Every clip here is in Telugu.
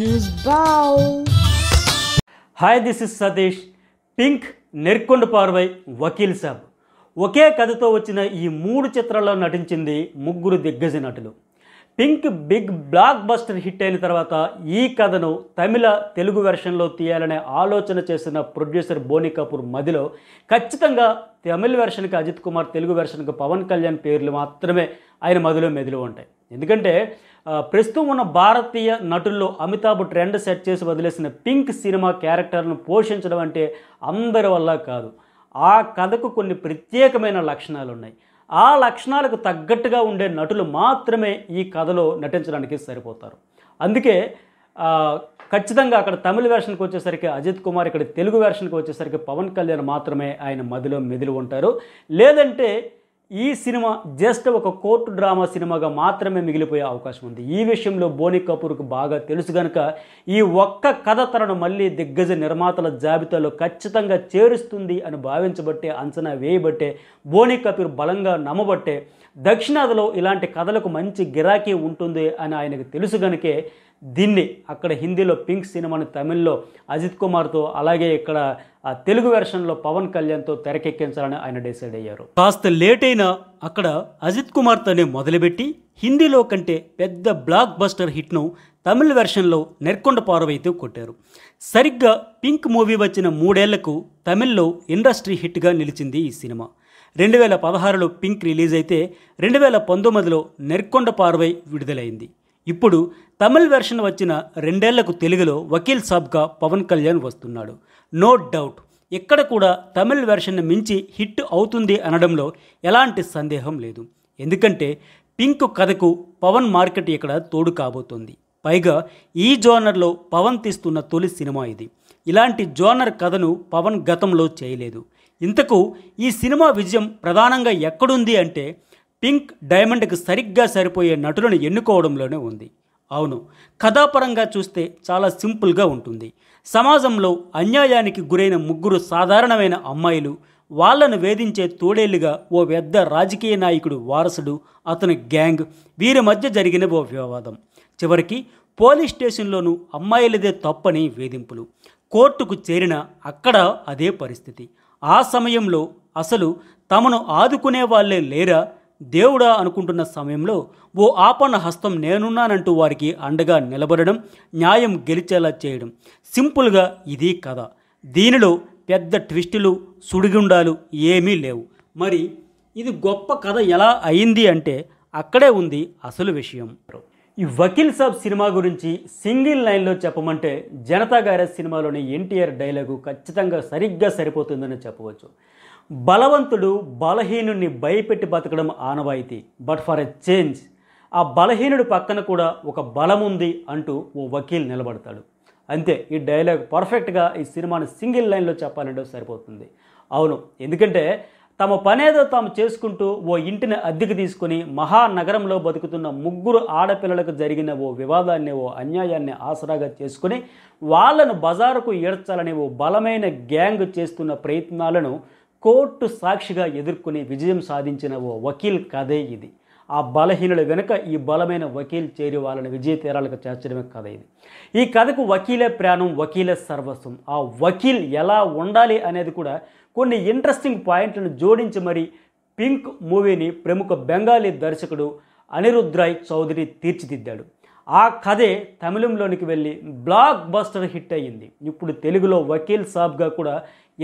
న్యూస్ బావ్ hi this is Satish Pink Nerkonda Paarvai Vakeel Saab ఒకే కథతో వచ్చిన ఈ మూడు చిత్రాల్లో నటించింది ముగ్గురు దిగ్గజ నటులు Pink blockbuster hit అయిన తర్వాత ఈ కథను తమిళ తెలుగు వెర్షన్లో తీయాలనే ఆలోచన చేసిన ప్రొడ్యూసర్ బోని కపూర్ మదిలో ఖచ్చితంగా తమిళ వెర్షన్కి అజిత్ కుమార్ తెలుగు వెర్షన్కి పవన్ కళ్యాణ్ పేర్లు మాత్రమే ఆయన మదిలో మెదిలో ఉంటాయి ఎందుకంటే ప్రస్తుతం ఉన్న భారతీయ నటుల్లో అమితాబ్ ట్రెండ్ సెట్ చేసి వదిలేసిన పింక్ సినిమా క్యారెక్టర్ను పోషించడం అంటే అందరి వల్ల కాదు ఆ కథకు కొన్ని ప్రత్యేకమైన లక్షణాలు ఉన్నాయి ఆ లక్షణాలకు తగ్గట్టుగా ఉండే నటులు మాత్రమే ఈ కథలో నటించడానికి సరిపోతారు అందుకే ఖచ్చితంగా అక్కడ తమిళ వెర్షన్కి వచ్చేసరికి అజిత్ కుమార్ ఇక్కడ తెలుగు వెర్షన్కి వచ్చేసరికి పవన్ కళ్యాణ్ మాత్రమే ఆయన మదిలో మెదిలి ఉంటారు లేదంటే ఈ సినిమా జస్ట్ ఒక కోర్టు డ్రామా సినిమాగా మాత్రమే మిగిలిపోయే అవకాశం ఉంది ఈ విషయంలో బోని కపూర్కు బాగా తెలుసు గనక ఈ ఒక్క కథ తనను మళ్ళీ దిగ్గజ నిర్మాతల జాబితాలో ఖచ్చితంగా చేరుస్తుంది అని భావించబట్టే అంచనా వేయబట్టే బోని కపూర్ బలంగా నమ్మబట్టే దక్షిణాదిలో ఇలాంటి కథలకు మంచి గిరాకీ ఉంటుంది అని ఆయనకు తెలుసు గనుకే దీన్ని అక్కడ హిందీలో పింక్ సినిమాని తమిళ్లో అజిత్ కుమార్తో అలాగే ఇక్కడ తెలుగు వెర్షన్లో పవన్ కళ్యాణ్తో తెరకెక్కించాలని ఆయన డిసైడ్ అయ్యారు కాస్త లేట్ అయినా అక్కడ అజిత్ కుమార్తోనే మొదలుపెట్టి హిందీలో కంటే పెద్ద బ్లాక్ బస్టర్ హిట్ను తమిళ్ వెర్షన్లో నెర్కొండ పారవైతే కొట్టారు సరిగ్గా పింక్ మూవీ వచ్చిన మూడేళ్లకు తమిళ్లో ఇండస్ట్రీ హిట్గా నిలిచింది ఈ సినిమా రెండు వేల పదహారులో పింక్ రిలీజ్ అయితే రెండు వేల పంతొమ్మిదిలో నెర్కొండ పార్వై విడుదలైంది ఇప్పుడు తమిళ్ వెర్షన్ వచ్చిన రెండేళ్లకు తెలుగులో వకీల్ సాబ్గా పవన్ కళ్యాణ్ వస్తున్నాడు నో డౌట్ ఇక్కడ కూడా తమిళ్ వెర్షన్ మించి హిట్ అవుతుంది అనడంలో ఎలాంటి సందేహం లేదు ఎందుకంటే పింక్ కథకు పవన్ మార్కెట్ ఇక్కడ తోడు కాబోతోంది పైగా ఈ జోనర్లో పవన్ తీస్తున్న తొలి సినిమా ఇది ఇలాంటి జోనర్ కథను పవన్ గతంలో చేయలేదు ఇంతకు ఈ సినిమా విజయం ప్రధానంగా ఎక్కడుంది అంటే పింక్ డైమండ్కి సరిగ్గా సరిపోయే నటులను ఎన్నుకోవడంలోనే ఉంది అవును కథాపరంగా చూస్తే చాలా సింపుల్గా ఉంటుంది సమాజంలో అన్యాయానికి గురైన ముగ్గురు సాధారణమైన అమ్మాయిలు వాళ్లను వేధించే తోడేళ్లుగా ఓ పెద్ద రాజకీయ నాయకుడు వారసుడు అతని గ్యాంగ్ వీరి మధ్య జరిగిన ఓ వివాదం చివరికి పోలీస్ స్టేషన్లోనూ అమ్మాయిలదే తప్పని వేధింపులు కోర్టుకు చేరిన అక్కడ అదే పరిస్థితి ఆ సమయంలో అసలు తమను ఆదుకునే వాళ్ళే లేరా దేవుడా అనుకుంటున్న సమయంలో ఓ ఆపన్న హస్తం నేనున్నానంటూ వారికి అండగా నిలబడడం న్యాయం గెలిచేలా చేయడం సింపుల్గా ఇది కథ దీనిలో పెద్ద ట్విస్టులు సుడిగుండాలు ఏమీ లేవు మరి ఇది గొప్ప కథ ఎలా అయింది అంటే అక్కడే ఉంది అసలు విషయం ఈ వకీల్ సాబ్ సినిమా గురించి సింగిల్ లైన్లో చెప్పమంటే జనతా గారి సినిమాలోని ఎన్టీఆర్ డైలాగు ఖచ్చితంగా సరిగ్గా సరిపోతుందని చెప్పవచ్చు బలవంతుడు బలహీనుడిని భయపెట్టి బతకడం ఆనవాయితీ బట్ ఫర్ ఎ చేంజ్ ఆ బలహీనుడి పక్కన కూడా ఒక బలం ఉంది అంటూ ఓ వకీల్ నిలబడతాడు అంతే ఈ డైలాగ్ పర్ఫెక్ట్గా ఈ సినిమాని సింగిల్ లైన్లో చెప్పాలంటే సరిపోతుంది అవును ఎందుకంటే తమ పనేదో తాము చేసుకుంటూ ఓ ఇంటిని అద్దెకు తీసుకుని మహానగరంలో బతుకుతున్న ముగ్గురు ఆడపిల్లలకు జరిగిన ఓ వివాదాన్ని ఓ అన్యాయాన్ని ఆసరాగా చేసుకుని వాళ్ళను బజారుకు ఏడ్చాలని ఓ బలమైన గ్యాంగ్ చేస్తున్న ప్రయత్నాలను కోర్టు సాక్షిగా ఎదుర్కొని విజయం సాధించిన ఓ వకీల్ కథే ఇది ఆ బలహీనుల వెనుక ఈ బలమైన వకీల్ చేరి వాళ్ళని విజయ తీరాలకు చేర్చడమే కథ ఇది ఈ కథకు వకీలే ప్రాణం వకీలే సర్వస్వం ఆ వకీల్ ఎలా ఉండాలి అనేది కూడా కొన్ని ఇంట్రెస్టింగ్ పాయింట్లను జోడించి మరి పింక్ మూవీని ప్రముఖ బెంగాలీ దర్శకుడు అనిరుద్రాయ్ చౌదరి తీర్చిదిద్దాడు ఆ కథే తమిళంలోనికి వెళ్ళి బ్లాక్ బస్టర్ హిట్ అయ్యింది ఇప్పుడు తెలుగులో వకీల్ సాబ్గా కూడా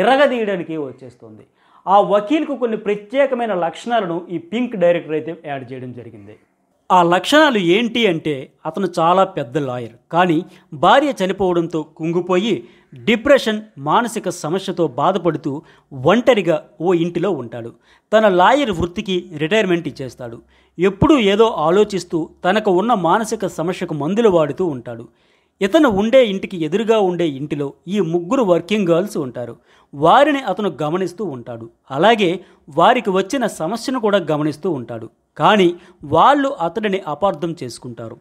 ఎర్రగదీయడానికి వచ్చేస్తుంది ఆ వకీల్కు కొన్ని ప్రత్యేకమైన లక్షణాలను ఈ పింక్ డైరెక్టర్ అయితే యాడ్ చేయడం జరిగింది ఆ లక్షణాలు ఏంటి అంటే అతను చాలా పెద్ద లాయర్ కానీ భార్య చనిపోవడంతో కుంగిపోయి డిప్రెషన్ మానసిక సమస్యతో బాధపడుతూ ఒంటరిగా ఓ ఇంటిలో ఉంటాడు తన లాయర్ వృత్తికి రిటైర్మెంట్ ఇచ్చేస్తాడు ఎప్పుడూ ఏదో ఆలోచిస్తూ తనకు ఉన్న మానసిక సమస్యకు మందులు వాడుతూ ఉంటాడు ఇతను ఉండే ఇంటికి ఎదురుగా ఉండే ఇంటిలో ఈ ముగ్గురు వర్కింగ్ గర్ల్స్ ఉంటారు వారిని అతను గమనిస్తూ ఉంటాడు అలాగే వారికి వచ్చిన సమస్యను కూడా గమనిస్తూ ఉంటాడు కానీ వాళ్ళు అతడిని అపార్థం చేసుకుంటారు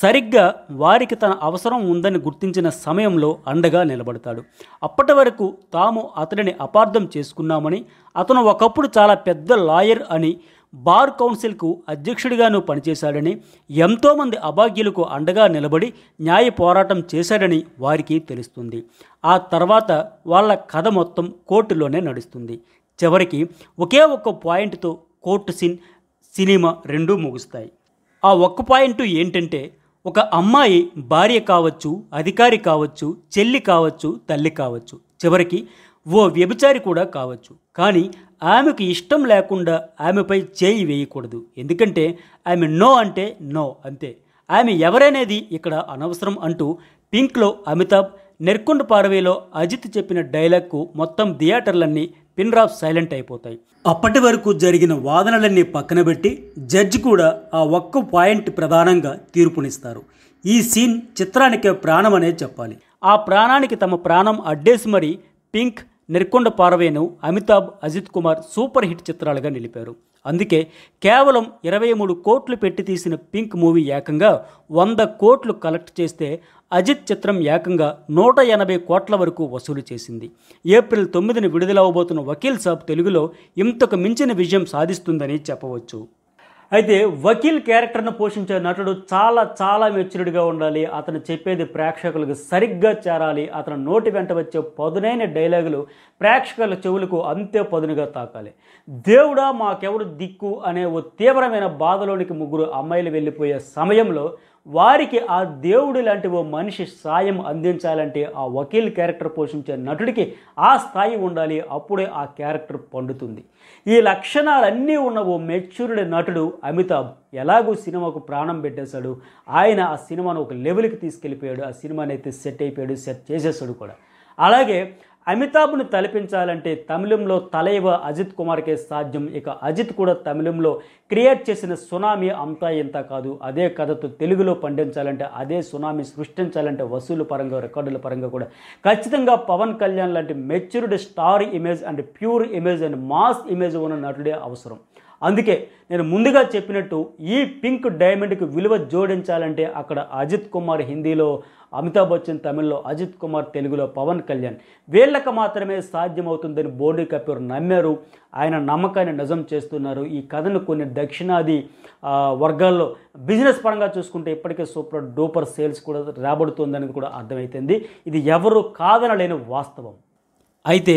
సరిగ్గా వారికి తన అవసరం ఉందని గుర్తించిన సమయంలో అండగా నిలబడతాడు అప్పటి వరకు తాము అతడిని అపార్థం చేసుకున్నామని అతను ఒకప్పుడు చాలా పెద్ద లాయర్ అని బార్ కౌన్సిల్కు అధ్యక్షుడిగాను పనిచేశాడని ఎంతోమంది అభాగ్యులకు అండగా నిలబడి న్యాయ పోరాటం చేశాడని వారికి తెలుస్తుంది ఆ తర్వాత వాళ్ళ కథ మొత్తం కోర్టులోనే నడుస్తుంది చివరికి ఒకే ఒక్క పాయింట్తో కోర్టు సీన్ సినిమా రెండూ ముగుస్తాయి ఆ ఒక్క పాయింట్ ఏంటంటే ఒక అమ్మాయి భార్య కావచ్చు అధికారి కావచ్చు చెల్లి కావచ్చు తల్లి కావచ్చు చివరికి ఓ వ్యభిచారి కూడా కావచ్చు కానీ ఆమెకు ఇష్టం లేకుండా ఆమెపై చేయి వేయకూడదు ఎందుకంటే ఆమె నో అంటే నో అంతే ఆమె ఎవరనేది ఇక్కడ అనవసరం అంటూ పింక్లో అమితాబ్ నెర్కొండ పార్వేలో అజిత్ చెప్పిన డైలాగ్కు మొత్తం థియేటర్లన్నీ పిన్రాఫ్ సైలెంట్ అయిపోతాయి అప్పటి వరకు జరిగిన వాదనలన్నీ పక్కనబెట్టి జడ్జి కూడా ఆ ఒక్క పాయింట్ ప్రధానంగా తీర్పునిస్తారు ఈ సీన్ చిత్రానికే ప్రాణం అనేది చెప్పాలి ఆ ప్రాణానికి తమ ప్రాణం అడ్డేసి మరి పింక్ నిర్కొండ పారవేను అమితాబ్ అజిత్ కుమార్ సూపర్ హిట్ చిత్రాలుగా నిలిపారు అందుకే కేవలం ఇరవై మూడు కోట్లు పెట్టి తీసిన పింక్ మూవీ ఏకంగా వంద కోట్లు కలెక్ట్ చేస్తే అజిత్ చిత్రం ఏకంగా నూట ఎనభై కోట్ల వరకు వసూలు చేసింది ఏప్రిల్ తొమ్మిదిన విడుదలవబోతున్న వకీల్ సాబ్ తెలుగులో ఇంతకు మించిన విజయం సాధిస్తుందని చెప్పవచ్చు అయితే వకీల్ క్యారెక్టర్ను పోషించే నటుడు చాలా చాలా మెచ్యూరిడ్గా ఉండాలి అతను చెప్పేది ప్రేక్షకులకు సరిగ్గా చేరాలి అతను నోటి వెంట వచ్చే పదునైన డైలాగులు ప్రేక్షకుల చెవులకు అంతే పదునుగా తాకాలి దేవుడా మాకెవరు దిక్కు అనే ఓ తీవ్రమైన బాధలోనికి ముగ్గురు అమ్మాయిలు వెళ్ళిపోయే సమయంలో వారికి ఆ దేవుడు లాంటి ఓ మనిషి సాయం అందించాలంటే ఆ వకీల్ క్యారెక్టర్ పోషించే నటుడికి ఆ స్థాయి ఉండాలి అప్పుడే ఆ క్యారెక్టర్ పండుతుంది ఈ లక్షణాలన్నీ ఉన్న ఓ మెచ్యూర్డ్ నటుడు అమితాబ్ ఎలాగూ సినిమాకు ప్రాణం పెట్టేశాడు ఆయన ఆ సినిమాను ఒక లెవెల్కి తీసుకెళ్ళిపోయాడు ఆ సినిమాని అయితే సెట్ అయిపోయాడు సెట్ చేసేసాడు కూడా అలాగే అమితాబ్ను తలపించాలంటే తమిళంలో తలైవ అజిత్ కుమార్కే సాధ్యం ఇక అజిత్ కూడా తమిళంలో క్రియేట్ చేసిన సునామీ అంతా ఇంత కాదు అదే కథతో తెలుగులో పండించాలంటే అదే సునామీ సృష్టించాలంటే వసూలు పరంగా రికార్డుల పరంగా కూడా ఖచ్చితంగా పవన్ కళ్యాణ్ లాంటి matured star image and pure image and mass image ఉన్న నటుడే అవసరం అందుకే నేను ముందుగా చెప్పినట్టు ఈ పింక్ డైమండ్కి విలువ జోడించాలంటే అక్కడ అజిత్ కుమార్ హిందీలో అమితాబ్ బచ్చన్ తమిళ్లో అజిత్ కుమార్ తెలుగులో పవన్ కళ్యాణ్ వీళ్ళకి మాత్రమే సాధ్యమవుతుందని బోర్డు కపూర్ నమ్మారు ఆయన నమ్మకాన్ని నిజం చేస్తున్నారు ఈ కథను కొన్ని దక్షిణాది వర్గాల్లో బిజినెస్ పరంగా చూసుకుంటే ఇప్పటికే సూపర్ డూపర్ సేల్స్ కూడా రాబడుతుందనేది కూడా అర్థమవుతుంది ఇది ఎవరు కాదనలేని వాస్తవం అయితే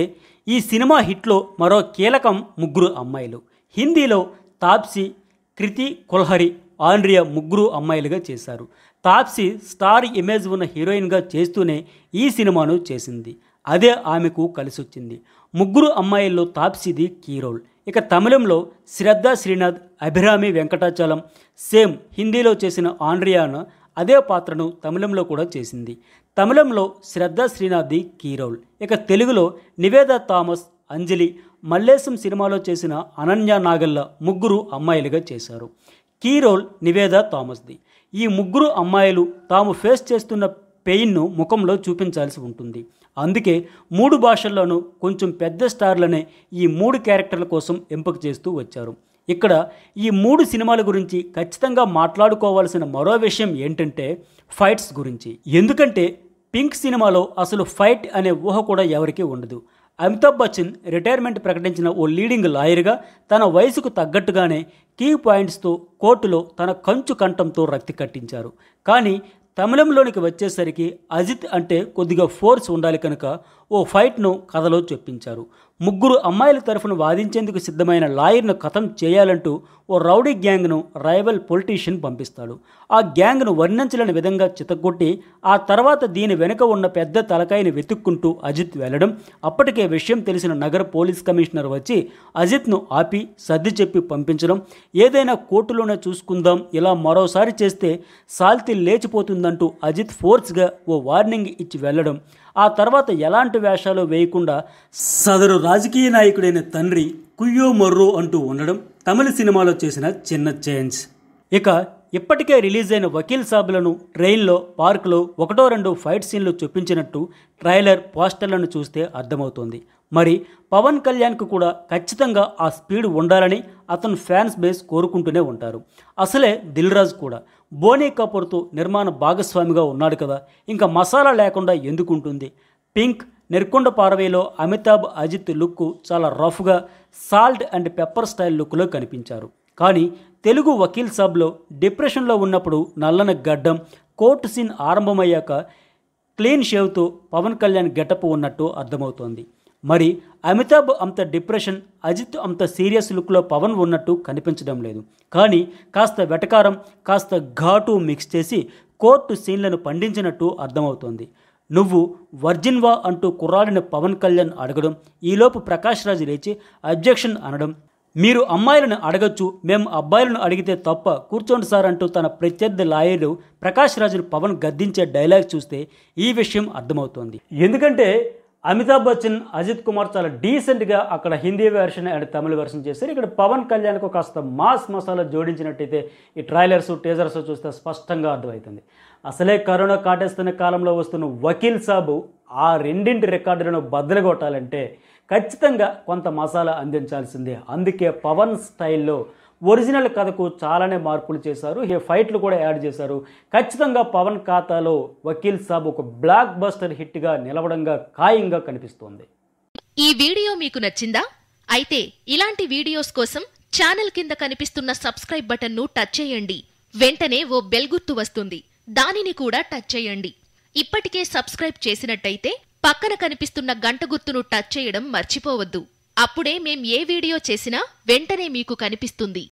ఈ సినిమా హిట్లో మరో కీలకం ముగ్గురు అమ్మాయిలు హిందీలో తాప్సీ కృతి కుల్హరి ఆండ్రియ ముగ్గురు అమ్మాయిలుగా చేశారు తాప్సీ స్టార్ ఇమేజ్ ఉన్న హీరోయిన్గా చేస్తూనే ఈ సినిమాను చేసింది అదే ఆమెకు కలిసొచ్చింది ముగ్గురు అమ్మాయిల్లో తాప్సిది కీ రోల్ ఇక తమిళంలో శ్రద్ధ శ్రీనాథ్ అభిరామి వెంకటాచలం సేమ్ హిందీలో చేసిన ఆండ్రియాను అదే పాత్రను తమిళంలో కూడా చేసింది తమిళంలో శ్రద్ధ శ్రీనాథ్ది కీ రోల్ ఇక తెలుగులో నివేద థామస్ అంజలి మల్లేశం సినిమాలో చేసిన అనన్య నాగల్ల ముగ్గురు అమ్మాయిలుగా చేశారు కీ రోల్ నివేద థామస్ది ఈ ముగ్గురు అమ్మాయిలు తాము ఫేస్ చేస్తున్న పెయిన్ను ముఖంలో చూపించాల్సి ఉంటుంది అందుకే మూడు భాషల్లోనూ కొంచెం పెద్ద స్టార్లనే ఈ మూడు క్యారెక్టర్ల కోసం ఎంపిక చేస్తూ వచ్చారు ఇక్కడ ఈ మూడు సినిమాల గురించి ఖచ్చితంగా మాట్లాడుకోవాల్సిన మరో విషయం ఏంటంటే ఫైట్స్ గురించి ఎందుకంటే పింక్ సినిమాలో అసలు ఫైట్ అనే ఊహ కూడా ఎవరికీ ఉండదు అమితాబ్ బచ్చన్ రిటైర్మెంట్ ప్రకటించిన ఓ లీడింగ్ లాయర్గా తన వయసుకు తగ్గట్టుగానే కీ పాయింట్స్తో కోర్టులో తన కంచు కంఠంతో రక్తి కట్టించారు కానీ తమిళంలోనికి వచ్చేసరికి అజిత్ అంటే కొద్దిగా ఫోర్స్ ఉండాలి కనుక ఓ ఫైట్ను కథలో చెప్పించారు ముగ్గురు అమ్మాయిల తరఫున వాదించేందుకు సిద్ధమైన లాయర్ను కథం చేయాలంటూ ఓ రౌడీ గ్యాంగ్ను రైవల్ పొలిటీషియన్ పంపిస్తాడు ఆ గ్యాంగ్ను వర్ణించలేని విధంగా చితగొట్టి ఆ తర్వాత దీని వెనుక ఉన్న పెద్ద తలకాయని వెతుక్కుంటూ అజిత్ వెళ్ళడం అప్పటికే విషయం తెలిసిన నగర పోలీస్ కమిషనర్ వచ్చి అజిత్ను ఆపి సర్ది చెప్పి పంపించడం ఏదైనా కోర్టులోనే చూసుకుందాం ఇలా మరోసారి చేస్తే సాల్తి లేచిపోతుందంటూ అజిత్ ఫోర్స్గా ఓ వార్నింగ్ ఇచ్చి వెళ్ళడం ఆ తర్వాత ఎలాంటి వేషాలు వేయకుండా సదరు రాజకీయ నాయకుడైన తండ్రి కుయ్యో మర్రో అంటూ ఉండడం తమిళ సినిమాలో చేసిన చిన్న చేంజ్ ఇక ఇప్పటికే రిలీజ్ అయిన వకీల్ సాబులను ట్రైన్లో పార్కులో ఒకటో రెండు ఫైట్ సీన్లు చూపించినట్టు ట్రైలర్ పోస్టర్లను చూస్తే అర్థమవుతోంది మరి పవన్ కళ్యాణ్కు కూడా ఖచ్చితంగా ఆ స్పీడ్ ఉండాలని అతను ఫ్యాన్స్ బేస్ కోరుకుంటూనే ఉంటారు అసలే దిల్ రాజు కూడా బోనీ కపూర్తో నిర్మాణ భాగస్వామిగా ఉన్నాడు కదా ఇంకా మసాలా లేకుండా ఎందుకుంటుంది పింక్ నెర్కొండ పారవేలో అమితాబ్ అజిత్ లుక్ చాలా రఫ్గా సాల్ట్ అండ్ పెప్పర్ స్టైల్ లుక్లో కనిపించారు కానీ తెలుగు వకీల్ సాబ్లో డిప్రెషన్లో ఉన్నప్పుడు నల్లని గడ్డం కోర్టు సీన్ ఆరంభమయ్యాక క్లీన్ షేవ్తో పవన్ కళ్యాణ్ గెటప్ ఉన్నట్టు అర్థమవుతోంది మరి అమితాబ్ అంత డిప్రెషన్ అజిత్ అంత సీరియస్ లుక్లో పవన్ ఉన్నట్టు కనిపించడం లేదు కానీ కాస్త వెటకారం కాస్త ఘాటు మిక్స్ చేసి కోర్టు సీన్లను పండించినట్టు అర్థమవుతోంది నువ్వు వర్జిన్వా అంటూ కుర్రాడిని పవన్ కళ్యాణ్ అడగడం ఈలోపు ప్రకాష్ రాజు లేచి అబ్జెక్షన్ అనడం మీరు అమ్మాయిలను అడగచ్చు మేము అబ్బాయిలను అడిగితే తప్ప కూర్చోండి సార్ అంటూ తన ప్రత్యర్థి లాయరు ప్రకాష్ రాజును పవన్ గద్దించే డైలాగ్ చూస్తే ఈ విషయం అర్థమవుతోంది ఎందుకంటే అమితాబ్ బచ్చన్ అజిత్ కుమార్ చాలా డీసెంట్గా అక్కడ Hindi version and Tamil version చేశారు ఇక్కడ పవన్ కళ్యాణ్కు కాస్త మాస్ మసాలా జోడించినట్టయితే ఈ ట్రైలర్స్ టీజర్స్ చూస్తే స్పష్టంగా అర్థమవుతుంది అసలే కరోనా కాటేస్తున్న కాలంలో వస్తున్న వకీల్ సాబు ఆ రెండింటి రికార్డులను బద్దలు ఖచ్చితంగా కొంత మసాలా అందించాల్సిందే అందుకే పవన్ స్టైల్లో ఒరిజినల్ కథకు చాలానే మార్పులు చేశారు ఈ ఫైట్లు కూడా యాడ్ చేశారు ఖచ్చితంగా పవన్ ఖాతాలో వకీల్ సాబ్ ఒక బ్లాక్ బస్టర్ హిట్గా నిలవడంగా ఖాయంగా కనిపిస్తోంది ఈ వీడియో మీకు నచ్చిందా అయితే ఇలాంటి వీడియోస్ కోసం ఛానల్ కింద కనిపిస్తున్న సబ్స్క్రైబ్ బటన్ను టచ్ చేయండి వెంటనే ఓ బెల్ గుర్తు వస్తుంది దానిని కూడా టచ్ చేయండి ఇప్పటికే సబ్స్క్రైబ్ చేసినట్టయితే పక్కన కనిపిస్తున్న గంట గుర్తును టచ్ చేయడం మర్చిపోవద్దు అప్పుడే మేం ఏ వీడియో చేసినా వెంటనే మీకు కనిపిస్తుంది